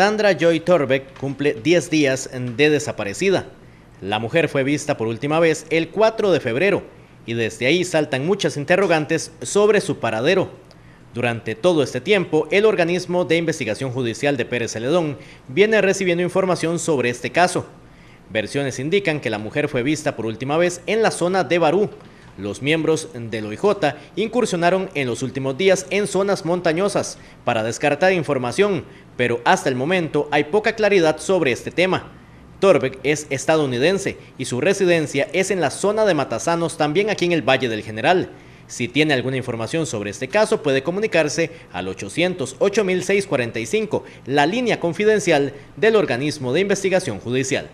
Sandra Joy Torbeck cumple 10 días de desaparecida. La mujer fue vista por última vez el 4 de febrero y desde ahí saltan muchas interrogantes sobre su paradero. Durante todo este tiempo, el organismo de investigación judicial de Pérez Celedón viene recibiendo información sobre este caso. Versiones indican que la mujer fue vista por última vez en la zona de Barú. Los miembros del OIJ incursionaron en los últimos días en zonas montañosas para descartar información, pero hasta el momento hay poca claridad sobre este tema. Torbeck es estadounidense y su residencia es en la zona de Matazanos, también aquí en el Valle del General. Si tiene alguna información sobre este caso, puede comunicarse al 808 la línea confidencial del organismo de investigación judicial.